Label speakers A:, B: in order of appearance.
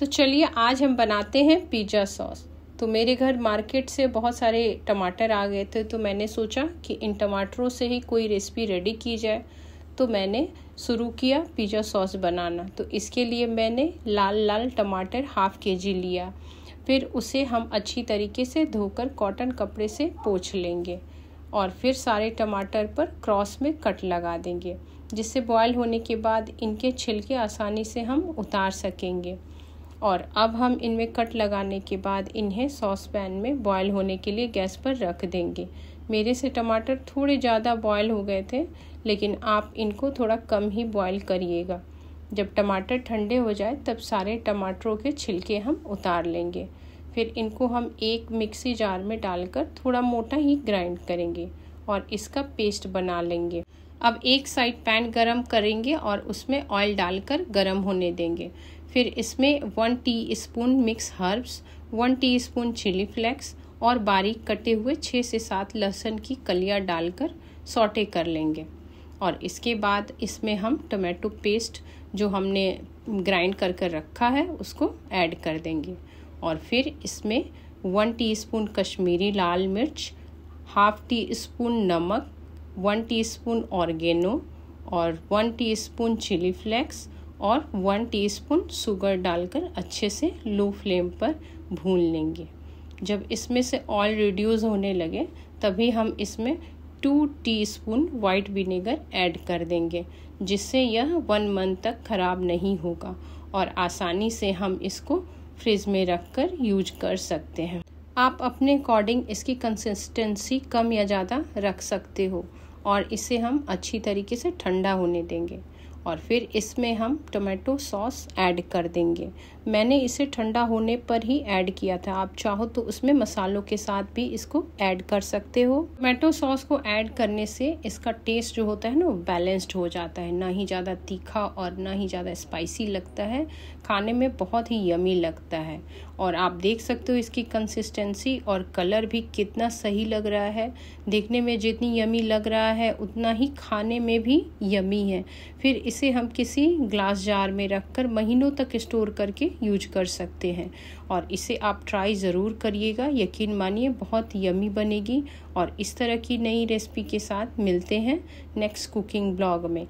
A: तो चलिए आज हम बनाते हैं पिज़्ज़ा सॉस तो मेरे घर मार्केट से बहुत सारे टमाटर आ गए थे तो मैंने सोचा कि इन टमाटरों से ही कोई रेसिपी रेडी की जाए तो मैंने शुरू किया पिज़्ज़ा सॉस बनाना तो इसके लिए मैंने लाल लाल टमाटर हाफ़ के जी लिया फिर उसे हम अच्छी तरीके से धोकर कॉटन कपड़े से पोछ लेंगे और फिर सारे टमाटर पर क्रॉस में कट लगा देंगे जिससे बॉयल होने के बाद इनके छिलके आसानी से हम उतार सकेंगे और अब हम इनमें कट लगाने के बाद इन्हें सॉस पैन में बॉयल होने के लिए गैस पर रख देंगे मेरे से टमाटर थोड़े ज़्यादा बॉयल हो गए थे लेकिन आप इनको थोड़ा कम ही बॉयल करिएगा जब टमाटर ठंडे हो जाए तब सारे टमाटरों के छिलके हम उतार लेंगे फिर इनको हम एक मिक्सी जार में डालकर थोड़ा मोटा ही ग्राइंड करेंगे और इसका पेस्ट बना लेंगे अब एक साइड पैन गरम करेंगे और उसमें ऑयल डालकर गरम होने देंगे फिर इसमें one teaspoon mix herbs one teaspoon chilli flakes और बारीक कटे हुए छः से सात लहसुन की कलियाँ डालकर सौटे कर लेंगे और इसके बाद इसमें हम टमाटो पेस्ट जो हमने ग्राइंड कर कर रखा है उसको ऐड कर देंगे और फिर इसमें वन टीस्पून कश्मीरी लाल मिर्च हाफ टी स्पून नमक वन टीस्पून ऑर्गेनो और वन टीस्पून चिली फ्लेक्स और वन टीस्पून शुगर डालकर अच्छे से लो फ्लेम पर भून लेंगे जब इसमें से ऑयल रिड्यूस होने लगे तभी हम इसमें two teaspoon white vinegar add कर देंगे जिससे यह वन मंथ तक ख़राब नहीं होगा और आसानी से हम इसको फ्रिज में रख कर यूज कर सकते हैं आप अपने अकॉर्डिंग इसकी कंसिस्टेंसी कम या ज़्यादा रख सकते हो और इसे हम अच्छी तरीके से ठंडा होने देंगे और फिर इसमें हम टोमेटो सॉस ऐड कर देंगे मैंने इसे ठंडा होने पर ही ऐड किया था आप चाहो तो उसमें मसालों के साथ भी इसको ऐड कर सकते हो टोमेटो सॉस को ऐड करने से इसका टेस्ट जो होता है ना वो बैलेंस्ड हो जाता है ना ही ज़्यादा तीखा और ना ही ज़्यादा स्पाइसी लगता है खाने में बहुत ही यमी लगता है और आप देख सकते हो इसकी कंसिस्टेंसी और कलर भी कितना सही लग रहा है देखने में जितनी यमी लग रहा है उतना ही खाने में भी यमी है फिर इसे हम किसी ग्लास जार में रखकर महीनों तक स्टोर करके यूज कर सकते हैं और इसे आप ट्राई ज़रूर करिएगा यकीन मानिए बहुत यमी बनेगी और इस तरह की नई रेसिपी के साथ मिलते हैं नेक्स्ट कुकिंग ब्लॉग में